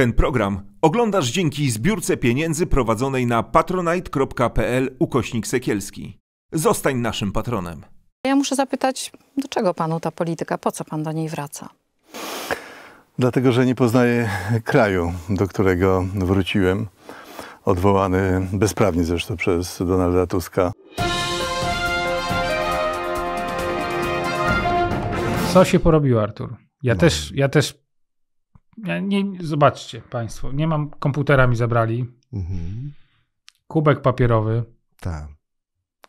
Ten program oglądasz dzięki zbiórce pieniędzy prowadzonej na patronite.pl ukośnik Sekielski. Zostań naszym patronem. Ja muszę zapytać, do czego panu ta polityka, po co pan do niej wraca? Dlatego, że nie poznaję kraju, do którego wróciłem, odwołany bezprawnie zresztą przez Donalda Tuska. Co się porobił, Artur? Ja, no. też, ja też ja nie, zobaczcie Państwo, nie mam komputera mi zabrali. Mhm. Kubek papierowy. Tak.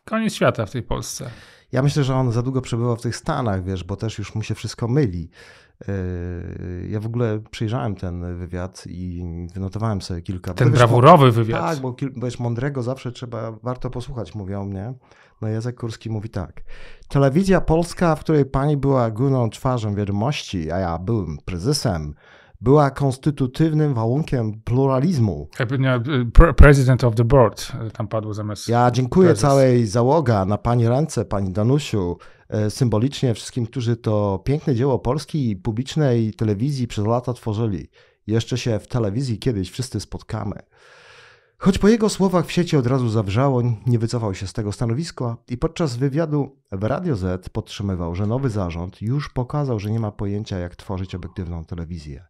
Koniec świata w tej Polsce. Ja myślę, że on za długo przebywał w tych Stanach, wiesz, bo też już mu się wszystko myli. Yy, ja w ogóle przyjrzałem ten wywiad i wynotowałem sobie kilka. Ten brawurowy wywiad. Tak, bo, bo mądrego zawsze trzeba, warto posłuchać, mówią mnie. No Jacek Kurski mówi tak. Telewizja polska, w której pani była główną twarzą wiadomości, a ja byłem prezesem, była konstytutywnym warunkiem pluralizmu. Y, president of the board, y, tam padło zamiast. Ja dziękuję prezes. całej załoga na pani ręce, pani Danusiu, y, symbolicznie wszystkim, którzy to piękne dzieło polskiej publicznej telewizji przez lata tworzyli. Jeszcze się w telewizji kiedyś wszyscy spotkamy. Choć po jego słowach w sieci od razu zawrzało, nie wycofał się z tego stanowiska i podczas wywiadu w Radio Z podtrzymywał, że nowy zarząd już pokazał, że nie ma pojęcia, jak tworzyć obiektywną telewizję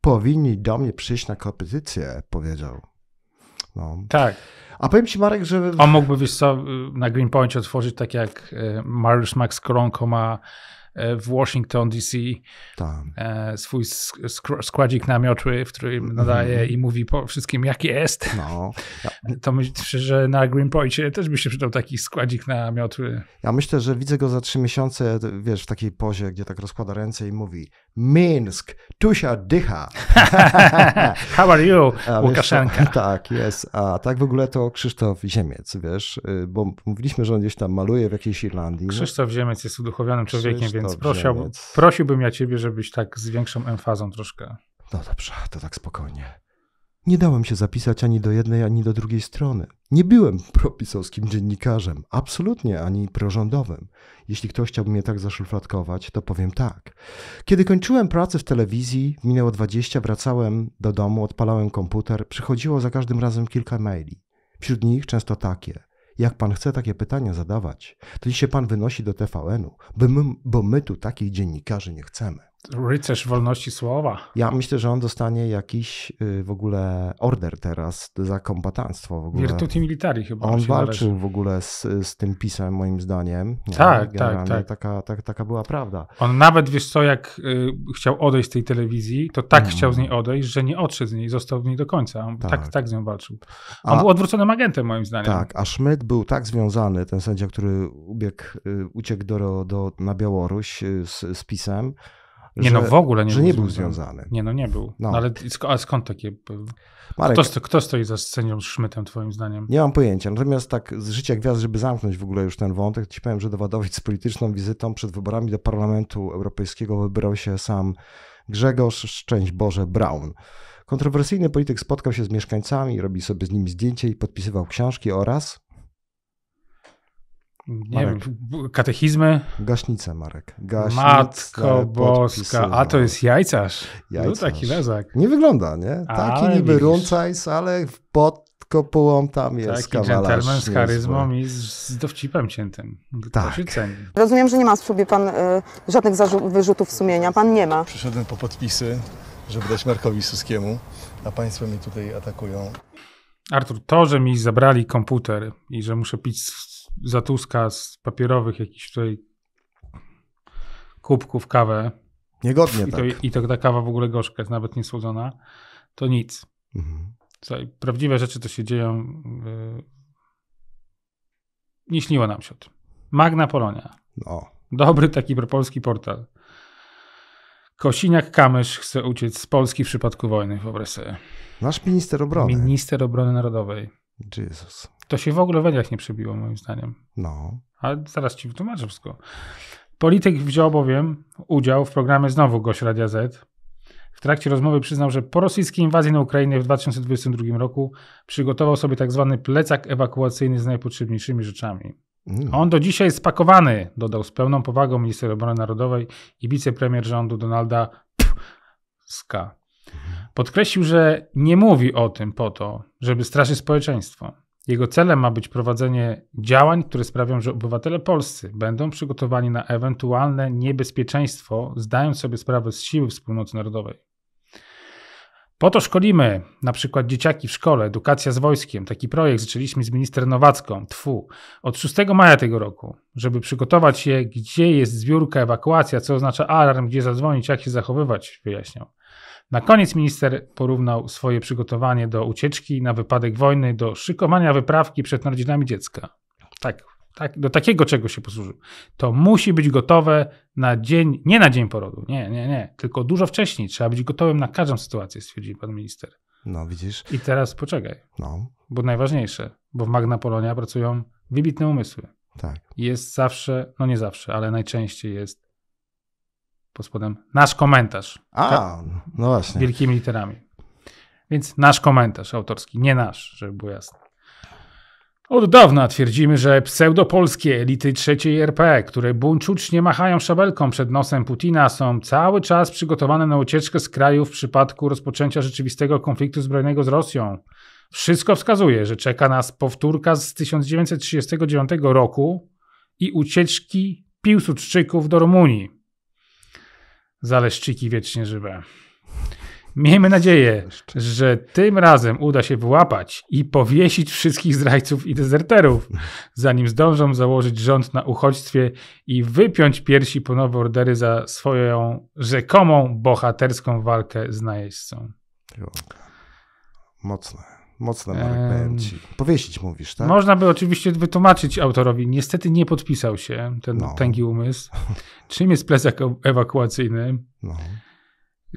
powinni do mnie przyjść na kompetycję, powiedział. No. Tak. A powiem ci, Marek, że... On mógłby, wiesz co, y, na Greenpoint otworzyć tak jak y, Mariusz Max Koronko ma y, w Washington DC Tam. E, swój składzik namiotły, w którym mhm. nadaje mm. i mówi po wszystkim, jak jest. No. Ja. To myślę, że na Greenpointie też by się przydał taki składzik namiotły. Ja myślę, że widzę go za trzy miesiące, wiesz, w takiej pozie, gdzie tak rozkłada ręce i mówi Minsk, się dycha. How are you, Łukaszenka? tak, jest. A tak w ogóle to Krzysztof Ziemiec, wiesz, y, bo mówiliśmy, że on gdzieś tam maluje w jakiejś Irlandii. Krzysztof Ziemiec jest uduchowionym człowiekiem, Krzysztof więc prosił, prosiłbym ja ciebie, żebyś tak z większą emfazą troszkę. No dobrze, to tak spokojnie. Nie dałem się zapisać ani do jednej, ani do drugiej strony. Nie byłem propisowskim dziennikarzem, absolutnie ani prorządowym. Jeśli ktoś chciałby mnie tak zaszufladkować, to powiem tak. Kiedy kończyłem pracę w telewizji, minęło 20, wracałem do domu, odpalałem komputer, przychodziło za każdym razem kilka maili. Wśród nich często takie. Jak pan chce takie pytania zadawać, to dziś się pan wynosi do TVN-u, bo my, bo my tu takich dziennikarzy nie chcemy. Rycerz wolności słowa. Ja myślę, że on dostanie jakiś y, w ogóle order teraz za kombatanstwo Virtuti militari chyba. On walczył należy. w ogóle z, z tym pisem moim zdaniem. Tak, ja, tak, tak. Taka, tak. Taka była prawda. On nawet, wiesz co, jak y, chciał odejść z tej telewizji, to tak hmm. chciał z niej odejść, że nie odszedł z niej, został w niej do końca. On tak, tak, tak z nią walczył. On a, był odwróconym agentem moim zdaniem. Tak, a Szmyt był tak związany, ten sędzia, który ubiegł, y, uciekł do, do, na Białoruś y, z, z pisem, że, nie no, w ogóle nie, że był, nie był związany. Nie no, nie był. No. Ale sk a skąd takie... Marek, kto, kto stoi za scenią z Szmytem twoim zdaniem? Nie mam pojęcia. Natomiast tak z życia gwiazd, żeby zamknąć w ogóle już ten wątek, ci powiem, że dowadowić z polityczną wizytą przed wyborami do Parlamentu Europejskiego wybrał się sam Grzegorz Szczęść Boże Brown. Kontrowersyjny polityk spotkał się z mieszkańcami, robił sobie z nimi zdjęcie i podpisywał książki oraz nie Marek. wiem, katechizmy? Gaśnicę, Marek. Gaśnice Matko Boska, a to jest jajcarz. No jajcarz. No taki lezak. Nie wygląda, nie? Taki ale niby runcajs, ale pod kopułą tam jest taki kawalarz. Taki z charyzmą i z, dowcipem ciętym. Tak. Rozumiem, że nie ma w sobie pan y, żadnych wyrzutów sumienia. Pan nie ma. Przyszedłem po podpisy, żeby dać Markowi Suskiemu, a państwo mi tutaj atakują. Artur, to, że mi zabrali komputer i że muszę pić Zatuska z papierowych jakichś tutaj kubków kawę. Niegodnie I to, tak. I to ta kawa w ogóle gorzka jest, nawet niesłodzona. To nic. Mhm. Słuchaj, prawdziwe rzeczy to się dzieją. Y, Nie śniło nam się o tym. Magna Polonia. No. Dobry taki propolski portal. Kosiniak Kamysz chce uciec z Polski w przypadku wojny, w sobie. Nasz minister obrony. Minister obrony narodowej. Jezus. To się w ogóle w mediach nie przebiło, moim zdaniem. No. Ale zaraz ci wytłumaczę wszystko. Polityk wziął bowiem udział w programie znowu gościa Radia Z. W trakcie rozmowy przyznał, że po rosyjskiej inwazji na Ukrainę w 2022 roku przygotował sobie tak zwany plecak ewakuacyjny z najpotrzebniejszymi rzeczami. Mm. On do dzisiaj jest spakowany, dodał z pełną powagą minister obrony narodowej i wicepremier rządu Donalda Ska. Mhm. Podkreślił, że nie mówi o tym po to, żeby straszyć społeczeństwo. Jego celem ma być prowadzenie działań, które sprawią, że obywatele polscy będą przygotowani na ewentualne niebezpieczeństwo, zdając sobie sprawę z siły wspólnoty narodowej. Po to szkolimy na przykład dzieciaki w szkole, edukacja z wojskiem. Taki projekt zaczęliśmy z minister Nowacką, TWU, od 6 maja tego roku, żeby przygotować je, gdzie jest zbiórka, ewakuacja, co oznacza alarm, gdzie zadzwonić, jak się zachowywać, wyjaśniał. Na koniec minister porównał swoje przygotowanie do ucieczki na wypadek wojny do szykowania wyprawki przed narodzinami dziecka. Tak, tak, do takiego czego się posłużył. To musi być gotowe na dzień, nie na dzień porodu, nie, nie, nie, tylko dużo wcześniej. Trzeba być gotowym na każdą sytuację, stwierdził pan minister. No, widzisz. I teraz poczekaj. No. Bo najważniejsze, bo w Magna Polonia pracują wybitne umysły. Tak. Jest zawsze, no nie zawsze, ale najczęściej jest pod spodem nasz komentarz. A, tak? no właśnie. Wielkimi literami. Więc nasz komentarz autorski, nie nasz, żeby było jasne. Od dawna twierdzimy, że pseudopolskie elity trzeciej RP, które buńczucznie machają szabelką przed nosem Putina, są cały czas przygotowane na ucieczkę z kraju w przypadku rozpoczęcia rzeczywistego konfliktu zbrojnego z Rosją. Wszystko wskazuje, że czeka nas powtórka z 1939 roku i ucieczki Piłsudczyków do Rumunii zaleszczyki wiecznie żywe. Miejmy nadzieję, że tym razem uda się wyłapać i powiesić wszystkich zdrajców i dezerterów, zanim zdążą założyć rząd na uchodźstwie i wypiąć piersi po nowe ordery za swoją rzekomą bohaterską walkę z najeźdźcą. Mocne. Mocne Marek, ehm, powiem mówisz, tak? Można by oczywiście wytłumaczyć autorowi. Niestety nie podpisał się ten no. tęgi umysł. Czym jest plecak ewakuacyjny? No.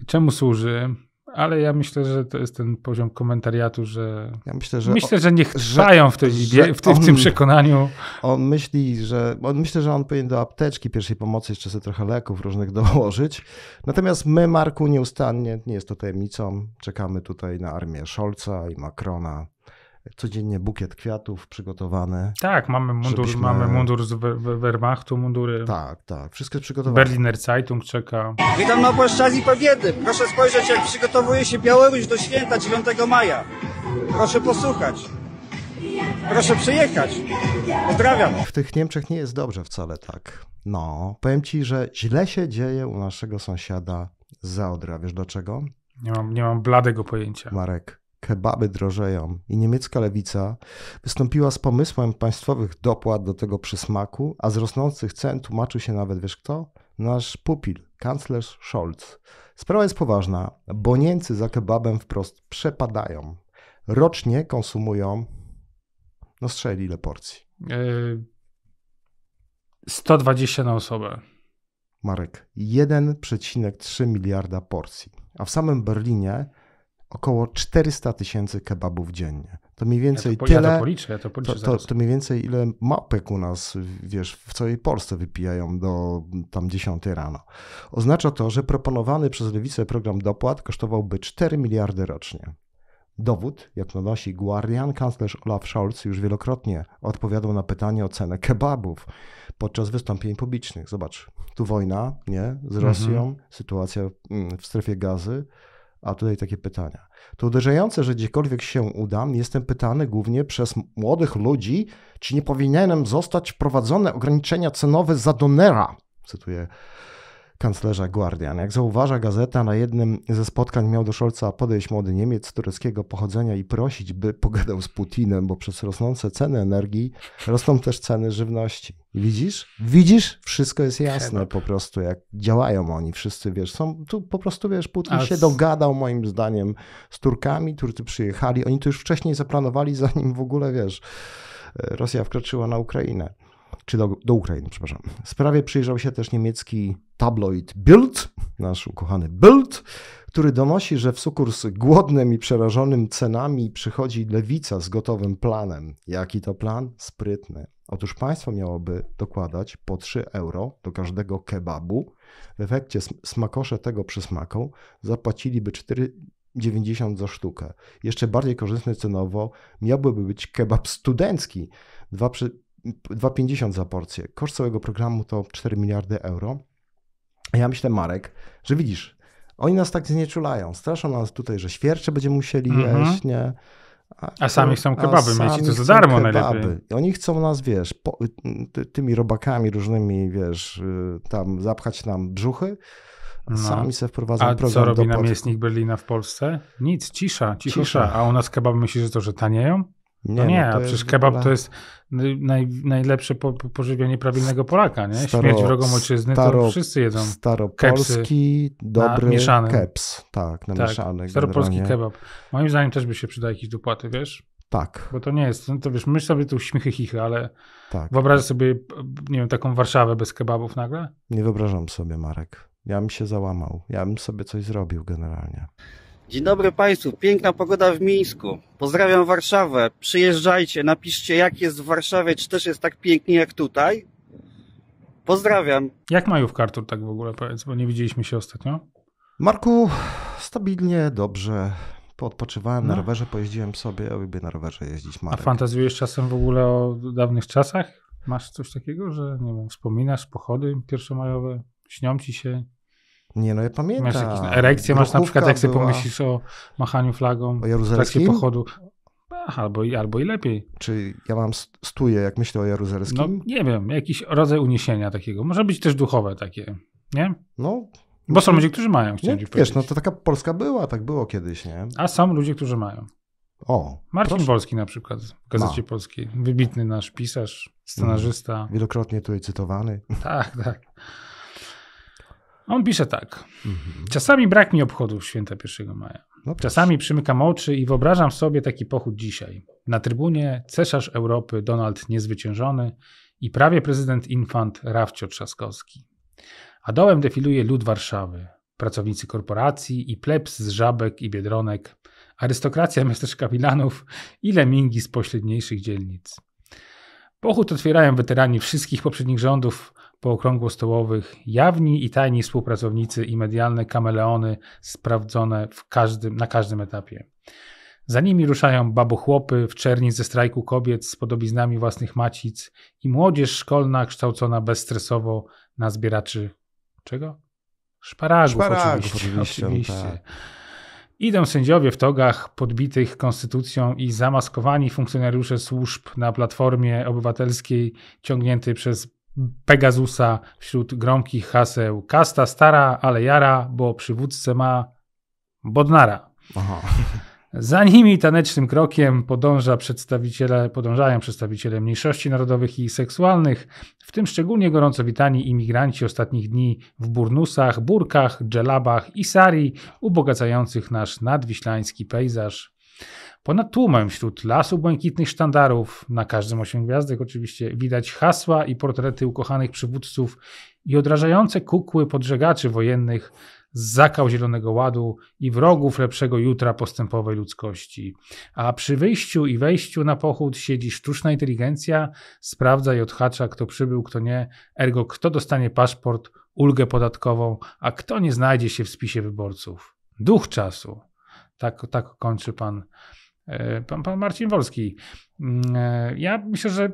Czemu służy? Ale ja myślę, że to jest ten poziom komentariatu, że. Ja myślę, że, myślę, że niech trwają w, w, w tym przekonaniu. On myśli, że. On myślę, że on powinien do apteczki pierwszej pomocy jeszcze sobie trochę leków różnych dołożyć. Natomiast my, Marku, nieustannie, nie jest to tajemnicą, czekamy tutaj na armię Scholza i Macrona codziennie bukiet kwiatów przygotowany. Tak, mamy mundur, żebyśmy... mamy mundur z Wehrmachtu, mundury. Tak, tak, wszystko jest przygotowane. Berliner Zeitung czeka. Witam na płaszczazji Pobiedy. Proszę spojrzeć, jak przygotowuje się Białoruś do święta 9 maja. Proszę posłuchać. Proszę przyjechać. Pozdrawiam. W tych Niemczech nie jest dobrze wcale tak. No, powiem ci, że źle się dzieje u naszego sąsiada z Zaodra. Wiesz dlaczego? Nie mam, nie mam bladego pojęcia. Marek, kebaby drożeją i niemiecka lewica wystąpiła z pomysłem państwowych dopłat do tego przysmaku, a z rosnących cen tłumaczył się nawet, wiesz kto? Nasz pupil, kanclerz Scholz. Sprawa jest poważna, bo Niemcy za kebabem wprost przepadają. Rocznie konsumują, no strzeli ile porcji? 120 yy, na osobę. Marek, 1,3 miliarda porcji. A w samym Berlinie około 400 tysięcy kebabów dziennie. To mniej więcej ja to, tyle. Ja to policzę, ja to, policzę to, to, to, mniej więcej ile mapek u nas, wiesz, w całej Polsce wypijają do tam 10 rano. Oznacza to, że proponowany przez lewicę program dopłat kosztowałby 4 miliardy rocznie. Dowód, jak donosi Guardian, kanclerz Olaf Scholz już wielokrotnie odpowiadał na pytanie o cenę kebabów podczas wystąpień publicznych. Zobacz, tu wojna, nie, z Rosją, mhm. sytuacja mm, w strefie gazy a tutaj takie pytania. To uderzające, że gdziekolwiek się udam, jestem pytany głównie przez młodych ludzi, czy nie powinienem zostać wprowadzone ograniczenia cenowe za donera, cytuję kanclerza Guardian. Jak zauważa gazeta, na jednym ze spotkań miał do Scholza podejść młody Niemiec tureckiego pochodzenia i prosić, by pogadał z Putinem, bo przez rosnące ceny energii rosną też ceny żywności. Widzisz? Widzisz? Wszystko jest jasne po prostu, jak działają oni. Wszyscy, wiesz, są tu po prostu, wiesz, Putin się dogadał moim zdaniem z Turkami, Turcy przyjechali. Oni to już wcześniej zaplanowali, zanim w ogóle, wiesz, Rosja wkroczyła na Ukrainę czy do, do Ukrainy, przepraszam. Sprawie przyjrzał się też niemiecki tabloid Bild, nasz ukochany Bild, który donosi, że w sukurs głodnym i przerażonym cenami przychodzi lewica z gotowym planem. Jaki to plan? Sprytny. Otóż państwo miałoby dokładać po 3 euro do każdego kebabu. W efekcie smakosze tego przysmaką zapłaciliby 4,90 za sztukę. Jeszcze bardziej korzystny cenowo miałby być kebab studencki. 2 2,50 za porcję. Koszt całego programu to 4 miliardy euro. A ja myślę, Marek, że widzisz, oni nas tak znieczulają, straszą nas tutaj, że świercze będziemy musieli mm jeść, nie? A, a sami chcą kebaby mieć to za darmo kebaby. najlepiej. I oni chcą nas, wiesz, po, ty, tymi robakami różnymi, wiesz, y, tam zapchać nam brzuchy, no. Sami sobie wprowadzą a program co robi do namiestnik Berlina w Polsce? Nic, cisza, cisza, cisza. A u nas kebaby myśli, że to, że tanieją? Nie, no, no nie, no a przecież kebab ogóle... to jest naj, najlepsze po, po, pożywienie prawilnego Polaka, nie? Staro, Śmierć wrogą ojczyzny staro, to wszyscy jedzą. Staropolski, dobry mieszany. keps. Tak, na tak, mieszany. Staropolski generalnie. kebab. Moim zdaniem też by się przydał jakieś dopłaty, wiesz? Tak. Bo to nie jest, no to wiesz, myśl sobie tu śmiechy chichy, ale tak. wyobrażasz sobie, nie wiem, taką Warszawę bez kebabów nagle? Nie wyobrażam sobie, Marek. Ja bym się załamał. Ja bym sobie coś zrobił generalnie. Dzień dobry Państwu, piękna pogoda w Mińsku. Pozdrawiam Warszawę. Przyjeżdżajcie, napiszcie jak jest w Warszawie, czy też jest tak pięknie jak tutaj. Pozdrawiam. Jak majówka Artur tak w ogóle powiedz, bo nie widzieliśmy się ostatnio. Marku, stabilnie, dobrze. Odpoczywałem no. na rowerze, pojeździłem sobie, lubię na rowerze jeździć. Marek. A fantazjujesz czasem w ogóle o dawnych czasach? Masz coś takiego, że nie wiem, wspominasz pochody pierwszomajowe, śnią ci się? Nie no, ja pamiętam. Masz jakieś erekcje, masz na przykład, jak była... sobie pomyślisz o machaniu flagą o w trakcie pochodu. albo, albo i lepiej. Czy ja mam stuję, jak myślę o Jaruzelskim? No nie wiem, jakiś rodzaj uniesienia takiego. Może być też duchowe takie, nie? No. Bo są ludzie, którzy mają, chciałem no, Wiesz, powiedzieć. no to taka Polska była, tak było kiedyś, nie? A są ludzie, którzy mają. O, Marcin proszę. Wolski na przykład w Gazecie Ma. Polskiej. Wybitny nasz pisarz, scenarzysta. Mm. Wielokrotnie tutaj cytowany. Tak, tak. On pisze tak. Mhm. Czasami brak mi obchodów święta 1 maja. No Czasami przymykam oczy i wyobrażam sobie taki pochód dzisiaj. Na trybunie cesarz Europy Donald Niezwyciężony i prawie prezydent infant Rawcio Trzaskowski. A dołem defiluje lud Warszawy, pracownicy korporacji i plebs z Żabek i Biedronek, arystokracja miasteczka Milanów i lemingi z pośredniejszych dzielnic. Pochód otwierają weterani wszystkich poprzednich rządów, po okrągło stołowych, jawni i tajni współpracownicy i medialne kameleony sprawdzone każdym, na każdym etapie. Za nimi ruszają babochłopy w czerni ze strajku kobiet z podobiznami własnych macic i młodzież szkolna kształcona bezstresowo na zbieraczy czego? Szparagów, Szparagów oczywiście. oczywiście, no oczywiście. Tak. Idą sędziowie w togach podbitych konstytucją i zamaskowani funkcjonariusze służb na Platformie Obywatelskiej ciągniętej przez Pegasusa wśród gromkich haseł Kasta stara, ale jara, bo przywódcę ma Bodnara. Aha. Za nimi tanecznym krokiem podąża przedstawiciele, podążają przedstawiciele mniejszości narodowych i seksualnych, w tym szczególnie gorąco witani imigranci ostatnich dni w burnusach, burkach, dżelabach i sari, ubogacających nasz nadwiślański pejzaż Ponad tłumem wśród lasu błękitnych sztandarów, na każdym osiem gwiazdek oczywiście, widać hasła i portrety ukochanych przywódców i odrażające kukły podżegaczy wojennych z zakał Zielonego Ładu i wrogów lepszego jutra postępowej ludzkości. A przy wyjściu i wejściu na pochód siedzi sztuczna inteligencja, sprawdza i odhacza, kto przybył, kto nie, ergo kto dostanie paszport, ulgę podatkową, a kto nie znajdzie się w spisie wyborców. Duch czasu. Tak, tak kończy pan E, pan, pan Marcin Wolski. Mm, e, ja myślę, że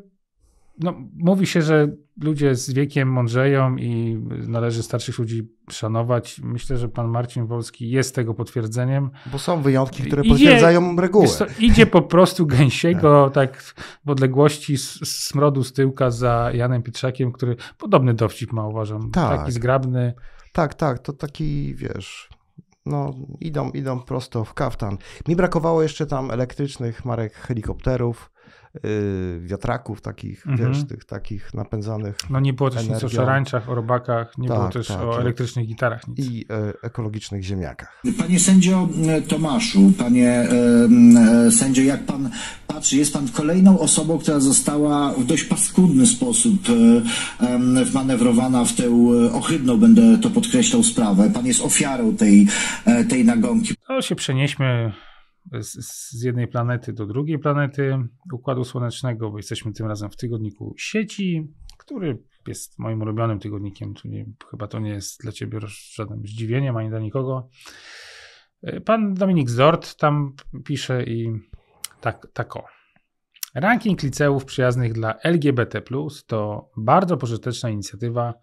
no, mówi się, że ludzie z wiekiem mądrzeją i należy starszych ludzi szanować. Myślę, że pan Marcin Wolski jest tego potwierdzeniem. Bo są wyjątki, które idzie, potwierdzają regułę. Co, idzie po prostu gęsiego, tak, tak w odległości z smrodu z tyłka za Janem Pietrzakiem, który podobny dowcip ma, uważam. Tak. Taki zgrabny. Tak, tak, to taki, wiesz, no, idą, idą prosto w kaftan. Mi brakowało jeszcze tam elektrycznych marek helikopterów, Y, wiatraków takich, mhm. wiesz, tych takich napędzanych. No nie było też energią. nic o szarańczach, o robakach, nie tak, było też tak, o tak. elektrycznych gitarach. Nic. I e, ekologicznych ziemniakach. Panie sędzio e, Tomaszu, panie e, sędzio, jak pan patrzy, jest pan kolejną osobą, która została w dość paskudny sposób wmanewrowana w tę ohydną, będę to podkreślał, sprawę. Pan jest ofiarą tej, tej nagonki. No się przenieśmy z, z, jednej planety do drugiej planety Układu Słonecznego, bo jesteśmy tym razem w tygodniku sieci, który jest moim ulubionym tygodnikiem. Tu nie, chyba to nie jest dla ciebie żadnym zdziwieniem ani dla nikogo. E, pan Dominik Zort tam pisze i tak, tak o. Ranking liceów przyjaznych dla LGBT, to bardzo pożyteczna inicjatywa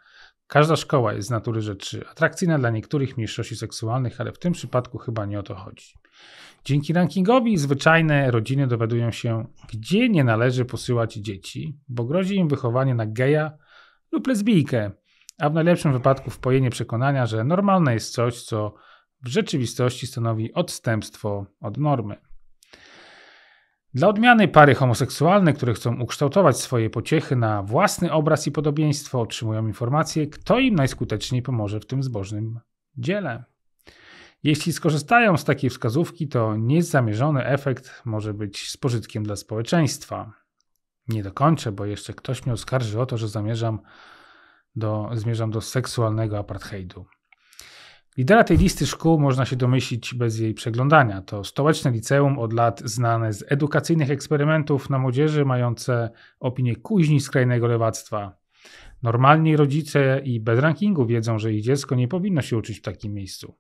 Każda szkoła jest z natury rzeczy atrakcyjna dla niektórych mniejszości seksualnych, ale w tym przypadku chyba nie o to chodzi. Dzięki rankingowi zwyczajne rodziny dowiadują się, gdzie nie należy posyłać dzieci, bo grozi im wychowanie na geja lub lesbijkę, a w najlepszym wypadku wpojenie przekonania, że normalne jest coś, co w rzeczywistości stanowi odstępstwo od normy. Dla odmiany pary homoseksualne, które chcą ukształtować swoje pociechy na własny obraz i podobieństwo, otrzymują informacje, kto im najskuteczniej pomoże w tym zbożnym dziele. Jeśli skorzystają z takiej wskazówki, to niezamierzony efekt może być z pożytkiem dla społeczeństwa. Nie dokończę, bo jeszcze ktoś mnie oskarży o to, że zamierzam do, zmierzam do seksualnego apartheidu. Lidera tej listy szkół można się domyślić bez jej przeglądania. To stołeczne liceum od lat znane z edukacyjnych eksperymentów na młodzieży, mające opinię kuźni skrajnego lewactwa. Normalni rodzice i bez rankingu wiedzą, że ich dziecko nie powinno się uczyć w takim miejscu.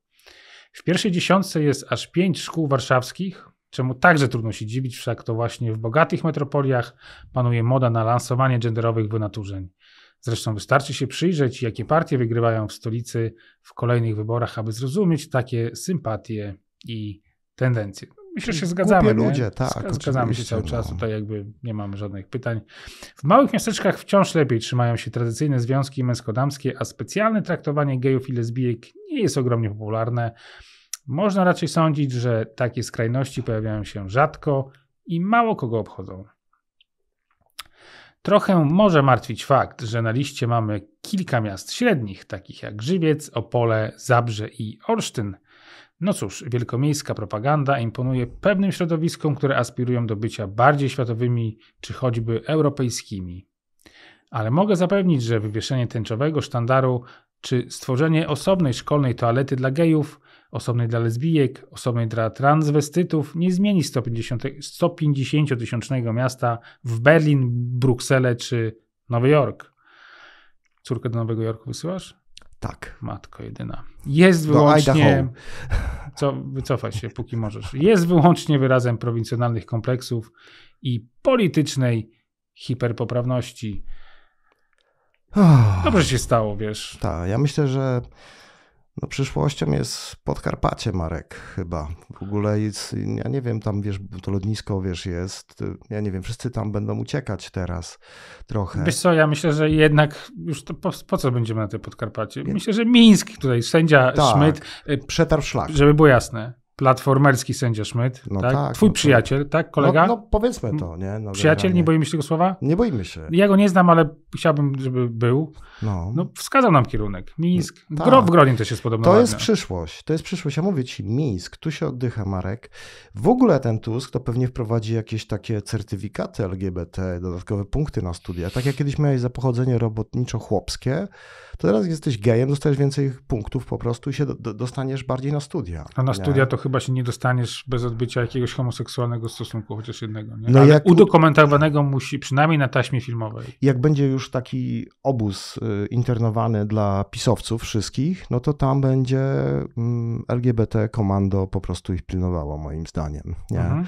W pierwszej dziesiątce jest aż pięć szkół warszawskich, czemu także trudno się dziwić, wszak to właśnie w bogatych metropoliach panuje moda na lansowanie genderowych wynaturzeń. Zresztą wystarczy się przyjrzeć, jakie partie wygrywają w stolicy w kolejnych wyborach, aby zrozumieć takie sympatie i tendencje. Myślę, że się zgadzamy. Głupie ludzie, nie? tak. Zgadzamy się cały czas, no. tutaj jakby nie mamy żadnych pytań. W małych miasteczkach wciąż lepiej trzymają się tradycyjne związki męsko-damskie, a specjalne traktowanie gejów i lesbijek nie jest ogromnie popularne. Można raczej sądzić, że takie skrajności pojawiają się rzadko i mało kogo obchodzą. Trochę może martwić fakt, że na liście mamy kilka miast średnich, takich jak Grzybiec, Opole, Zabrze i Olsztyn. No cóż, wielkomiejska propaganda imponuje pewnym środowiskom, które aspirują do bycia bardziej światowymi czy choćby europejskimi. Ale mogę zapewnić, że wywieszenie tęczowego sztandaru czy stworzenie osobnej szkolnej toalety dla gejów osobnej dla lesbijek, osobnej dla transwestytów nie zmieni 150-tysięcznego miasta w Berlin, Brukselę czy Nowy Jork. Córkę do Nowego Jorku wysyłasz? Tak. Matko jedyna. Jest wyłącznie. Co, wycofaj się, póki możesz. Jest wyłącznie wyrazem prowincjonalnych kompleksów i politycznej hiperpoprawności. Dobrze się stało, wiesz. Tak, ja myślę, że no przyszłością jest Podkarpacie, Marek, chyba. W ogóle jest, ja nie wiem, tam wiesz, to lotnisko, wiesz, jest, ja nie wiem, wszyscy tam będą uciekać teraz trochę. Wiesz co, ja myślę, że jednak już po, po, co będziemy na tej Podkarpacie? Myślę, że Miński tutaj, sędzia tak, Szmyt. Przetarł szlak. Żeby było jasne platformerski sędzia Szmyt, no tak? tak? Twój no przyjaciel, tak? Kolega? No, no powiedzmy to, nie? No, przyjaciel, generalnie. nie boimy się tego słowa? Nie boimy się. Ja go nie znam, ale chciałbym, żeby był. No. no wskazał nam kierunek. Mińsk. No, tak. Gro, w Grodzień też jest podobno. To ładne. jest przyszłość. To jest przyszłość. Ja mówię ci, Mińsk, tu się oddycha Marek. W ogóle ten Tusk to pewnie wprowadzi jakieś takie certyfikaty LGBT, dodatkowe punkty na studia. Tak jak kiedyś miałeś za pochodzenie robotniczo-chłopskie, to teraz jesteś gejem, dostajesz więcej punktów po prostu i się do, dostaniesz bardziej na studia. A na nie? studia to chyba chyba się nie dostaniesz bez odbycia jakiegoś homoseksualnego stosunku, chociaż jednego. Nie? No Ale jak... Udokumentowanego musi, przynajmniej na taśmie filmowej. Jak będzie już taki obóz y, internowany dla pisowców wszystkich, no to tam będzie mm, LGBT komando po prostu ich pilnowało, moim zdaniem. Nie? Mhm.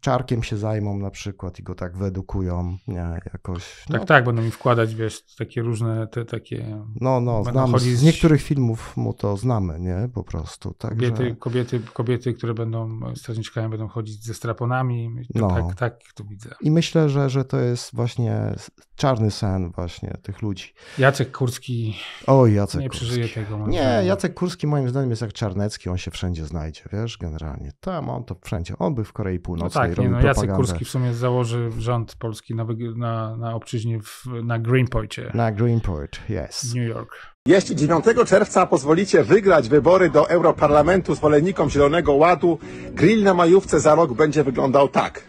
Czarkiem się zajmą na przykład i go tak wyedukują nie? jakoś. No. Tak, tak, będą mi wkładać, wiesz, takie różne te takie... No, no, znam, chodzić... z niektórych filmów mu to znamy, nie? Po prostu. Także... Kobiety, kobiety, kobiety kobiety, które będą strażniczkami, będą chodzić ze straponami. No. Tak, tak to widzę. I myślę, że, że to jest właśnie czarny sen właśnie tych ludzi. Jacek Kurski o, Jacek nie Kurski. przeżyje tego. Nie, zdaniem. Jacek Kurski moim zdaniem jest jak Czarnecki, on się wszędzie znajdzie, wiesz, generalnie. Tam on to wszędzie, on by w Korei no Północnej no tak, nie, no, Jacek propagandę. Kurski w sumie założy rząd polski na, na, na obczyźnie w, na Greenpoint. Na Greenpoint, yes. New York. Jeśli 9 czerwca pozwolicie wygrać wybory do Europarlamentu zwolennikom Zielonego Ładu, grill na majówce za rok będzie wyglądał tak.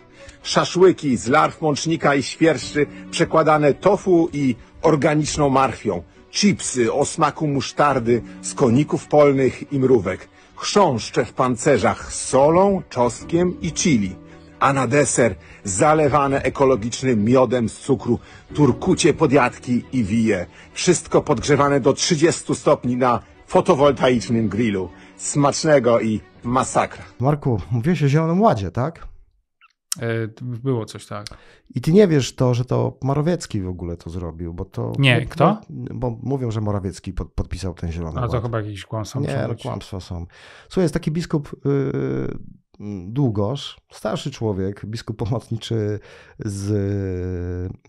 Szaszłyki z larw mącznika i świerszczy przekładane tofu i organiczną marfią. Chipsy o smaku musztardy z koników polnych i mrówek. Chrząszcze w pancerzach z solą, czosnkiem i chili a na deser zalewane ekologicznym miodem z cukru, turkucie podjadki i wije. Wszystko podgrzewane do 30 stopni na fotowoltaicznym grillu. Smacznego i masakra. Marku, mówiłeś o Zielonym Ładzie, tak? E, było coś tak. I ty nie wiesz to, że to Morawiecki w ogóle to zrobił, bo to... Nie, kto? Bo mówią, że Morawiecki pod, podpisał ten zielony A to ład. chyba jakieś kłamstwa Nie, no, kłamstwa są. Słuchaj, jest taki biskup, yy, Mm, Długosz, starszy człowiek, biskup pomocniczy z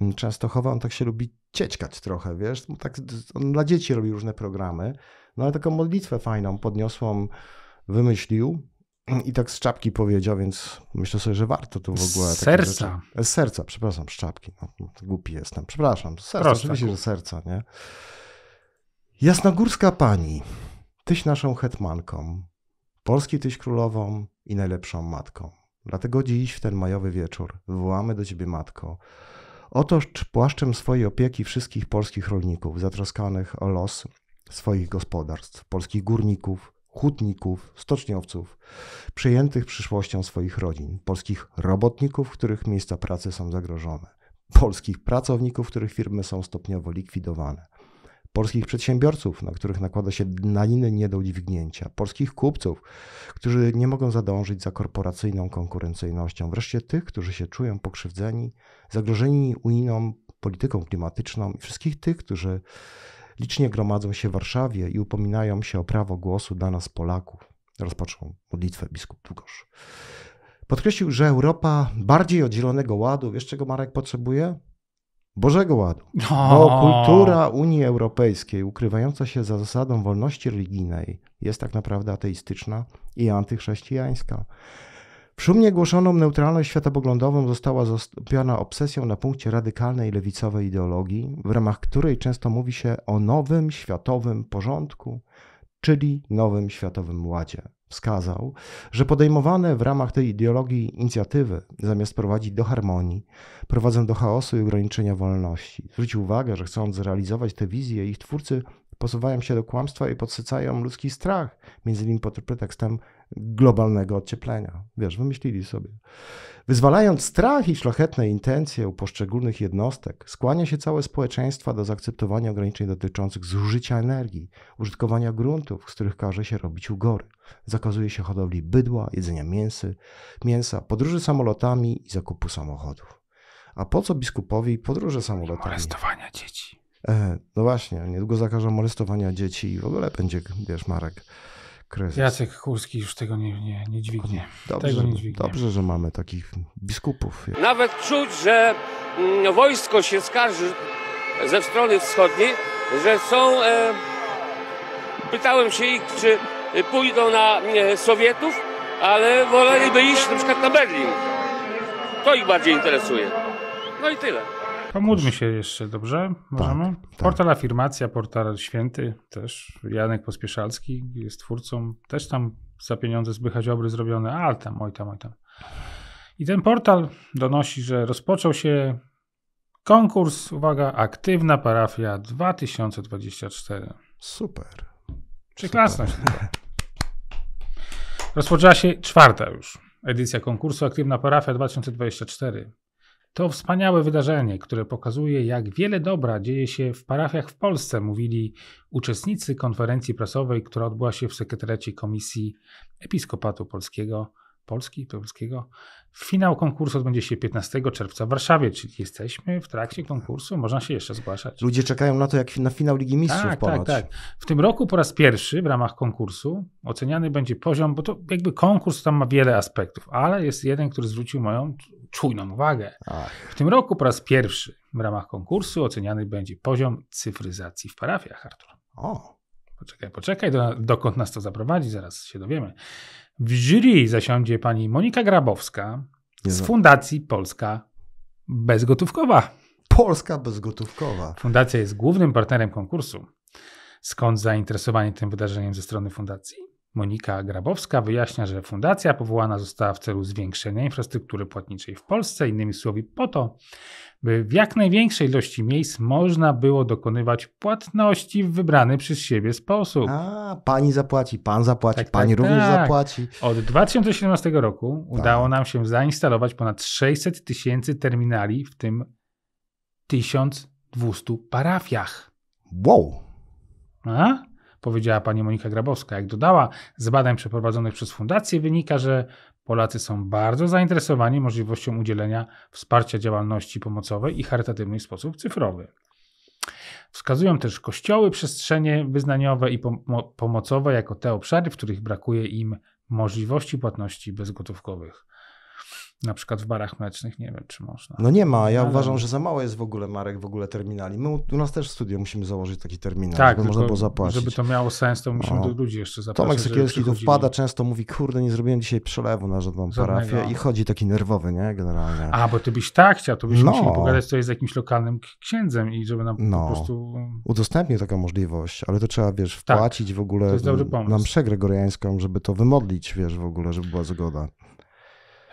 mm, Częstochowa, on tak się lubi ciećkać trochę, wiesz, no tak, on dla dzieci robi różne programy, no ale taką modlitwę fajną, podniosłą, wymyślił i tak z czapki powiedział, więc myślę sobie, że warto tu w ogóle... Z serca. E, z serca, przepraszam, z czapki, no, no głupi jestem, przepraszam, z serca, Proste, oczywiście, że serca, nie? Jasnogórska Pani, Tyś naszą hetmanką, Polski tyś królową i najlepszą matką. Dlatego dziś, w ten majowy wieczór, wołamy do ciebie, matko. Otoż płaszczem swojej opieki wszystkich polskich rolników zatroskanych o los swoich gospodarstw, polskich górników, hutników, stoczniowców, przejętych przyszłością swoich rodzin, polskich robotników, których miejsca pracy są zagrożone, polskich pracowników, których firmy są stopniowo likwidowane, polskich przedsiębiorców, na których nakłada się daniny nie do udźwignięcia, polskich kupców, którzy nie mogą zadążyć za korporacyjną konkurencyjnością, wreszcie tych, którzy się czują pokrzywdzeni, zagrożeni unijną polityką klimatyczną i wszystkich tych, którzy licznie gromadzą się w Warszawie i upominają się o prawo głosu dla nas Polaków. Rozpoczął modlitwę biskup Długosz. Podkreślił, że Europa bardziej od Zielonego Ładu, wiesz czego Marek potrzebuje? Bożego Ładu. No. Bo kultura Unii Europejskiej, ukrywająca się za zasadą wolności religijnej, jest tak naprawdę ateistyczna i antychrześcijańska. W szumnie głoszoną neutralność światopoglądową została zastąpiona obsesją na punkcie radykalnej lewicowej ideologii, w ramach której często mówi się o nowym światowym porządku, czyli nowym światowym ładzie. Wskazał, że podejmowane w ramach tej ideologii inicjatywy, zamiast prowadzić do harmonii, prowadzą do chaosu i ograniczenia wolności. Zwrócił uwagę, że chcąc zrealizować te wizje, ich twórcy posuwają się do kłamstwa i podsycają ludzki strach, między innymi pod pretekstem globalnego ocieplenia. Wiesz, wymyślili sobie. Wyzwalając strach i szlachetne intencje u poszczególnych jednostek, skłania się całe społeczeństwa do zaakceptowania ograniczeń dotyczących zużycia energii, użytkowania gruntów, z których każe się robić ugory. Zakazuje się hodowli bydła, jedzenia mięsy, mięsa, podróży samolotami i zakupu samochodów. A po co biskupowi podróże samolotami? Molestowania dzieci. E, no właśnie, niedługo zakażą molestowania dzieci i w ogóle będzie, wiesz, Marek, kryzys. Jacek Kurski już tego nie, nie, nie dźwignie. Dobrze, tego nie dźwignie. Dobrze, że mamy takich biskupów. Nawet czuć, że mm, wojsko się skarży ze strony wschodniej, że są... E, pytałem się ich, czy pójdą na nie, Sowietów, ale woleliby iść na przykład na Berlin. To ich bardziej interesuje. No i tyle. To się jeszcze, dobrze? Możemy? Tak, tak, portal Afirmacja, portal Święty też. Janek Pospieszalski jest twórcą. Też tam za pieniądze zbycha obry zrobione, a tam, oj tam, oj tam. I ten portal donosi, że rozpoczął się konkurs, uwaga, Aktywna Parafia 2024. Super. Przyklasność. Super. Rozpoczęła się czwarta już edycja konkursu Aktywna Parafia 2024. To wspaniałe wydarzenie, które pokazuje, jak wiele dobra dzieje się w parafiach w Polsce, mówili uczestnicy konferencji prasowej, która odbyła się w sekretariacie Komisji Episkopatu Polskiego Polski, polskiego. Finał konkursu odbędzie się 15 czerwca w Warszawie, czyli jesteśmy w trakcie konkursu, można się jeszcze zgłaszać. Ludzie czekają na to, jak na finał Ligi Mistrzów tak, tak ponoć. Tak, tak. W tym roku po raz pierwszy w ramach konkursu oceniany będzie poziom, bo to jakby konkurs tam ma wiele aspektów, ale jest jeden, który zwrócił moją czujną uwagę. Ach. W tym roku po raz pierwszy w ramach konkursu oceniany będzie poziom cyfryzacji w parafiach, Artur. O. Poczekaj, poczekaj, do, dokąd nas to zaprowadzi, zaraz się dowiemy. W jury zasiądzie pani Monika Grabowska z Fundacji Polska Bezgotówkowa. Polska Bezgotówkowa. Fundacja jest głównym partnerem konkursu. Skąd zainteresowanie tym wydarzeniem ze strony fundacji? Monika Grabowska wyjaśnia, że fundacja powołana została w celu zwiększenia infrastruktury płatniczej w Polsce, innymi słowy po to, by w jak największej ilości miejsc można było dokonywać płatności w wybrany przez siebie sposób. A, pani zapłaci, pan zapłaci, tak, pani tak, również tak. zapłaci. Od 2017 roku udało tak. nam się zainstalować ponad 600 tysięcy terminali, w tym 1200 parafiach. Wow! A? powiedziała pani Monika Grabowska. Jak dodała, z badań przeprowadzonych przez fundację wynika, że Polacy są bardzo zainteresowani możliwością udzielenia wsparcia działalności pomocowej i charytatywnej w sposób cyfrowy. Wskazują też kościoły, przestrzenie wyznaniowe i pomocowe jako te obszary, w których brakuje im możliwości płatności bezgotówkowych na przykład w barach mlecznych, nie wiem czy można. No nie ma, ja Ale... uważam, że za mało jest w ogóle marek, w ogóle terminali. My u nas też w studiu musimy założyć taki terminal, tak, żeby można było zapłacić. Żeby to miało sens, to musimy no. do ludzi jeszcze zapłacić. Tomek Sekielski tu wpada, często mówi, kurde, nie zrobiłem dzisiaj przelewu na żadną Żadnego. parafię i chodzi taki nerwowy, nie, generalnie. A, bo ty byś tak chciał, to byśmy no. musieli pogadać to z jakimś lokalnym księdzem i żeby nam no. po prostu... Udostępnił taką możliwość, ale to trzeba, wiesz, tak. wpłacić tak. w ogóle na mszę gregoriańską, żeby to wymodlić, wiesz, w ogóle, żeby była zgoda.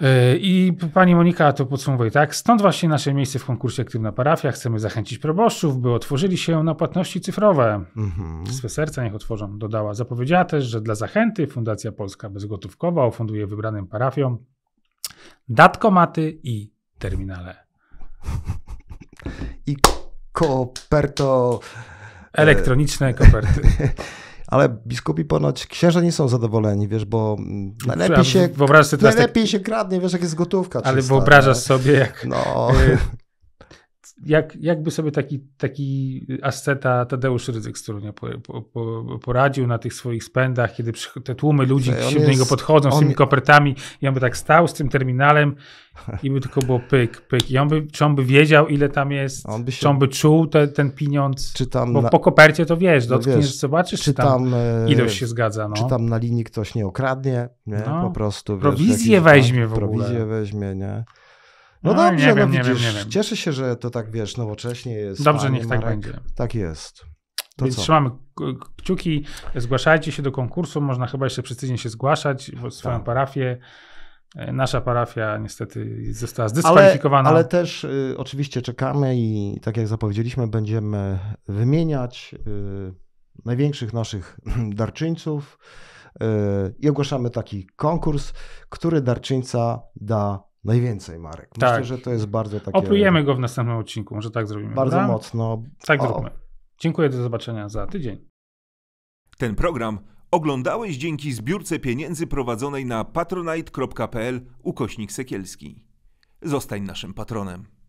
E, I pani Monika to podsumowuje tak. Stąd właśnie nasze miejsce w konkursie Aktywna Parafia. Chcemy zachęcić proboszczów, by otworzyli się na płatności cyfrowe. Mhm. Swe serca niech otworzą, dodała. Zapowiedziała też, że dla zachęty Fundacja Polska Bezgotówkowa ofunduje wybranym parafiom datkomaty i terminale. I koperto... Elektroniczne koperty. ale biskupi ponoć, księża nie są zadowoleni, wiesz, bo mm, no, najlepiej się, tak- najlepiej się kradnie, wiesz, jak jest gotówka. Ale wyobrażasz sobie, jak no. Y, jak, jakby sobie taki, taki asceta Tadeusz Ryzyk z Torunia po, po, po, poradził na tych swoich spędach, kiedy te tłumy ludzi się do niego podchodzą on... z tymi kopertami i on by tak stał z tym terminalem i by tylko było pyk, pyk. I on by, czy on by wiedział, ile tam jest, on by się... czy on by czuł te, ten pieniądz, czy tam bo na... po kopercie to wiesz, no dotkniesz, no wiesz, zobaczysz, czy tam, tam e, ilość się zgadza. No. Czy tam na linii ktoś nie okradnie, nie? No, po prostu. Wiesz, prowizję weźmie w ogóle. Prowizję weźmie, nie? No, no dobrze, no nie wiem, widzisz, nie wiem, nie wiem. cieszę się, że to tak, wiesz, nowocześnie jest. Dobrze, niech Marek. tak będzie. Tak jest. To Więc co? trzymamy kciuki, zgłaszajcie się do konkursu, można chyba jeszcze przez tydzień się zgłaszać w swoją tak. parafię. E, nasza parafia niestety została zdyskwalifikowana. Ale, ale też y, oczywiście czekamy i tak jak zapowiedzieliśmy, będziemy wymieniać y, największych naszych darczyńców y, i ogłaszamy taki konkurs, który darczyńca da najwięcej marek. Tak. Myślę, że to jest bardzo takie... Oprujemy go w następnym odcinku, może tak zrobimy. Bardzo prawda? mocno. Tak o. zróbmy. Dziękuję, do zobaczenia za tydzień. Ten program oglądałeś dzięki zbiórce pieniędzy prowadzonej na patronite.pl ukośnik Sekielski. Zostań naszym patronem.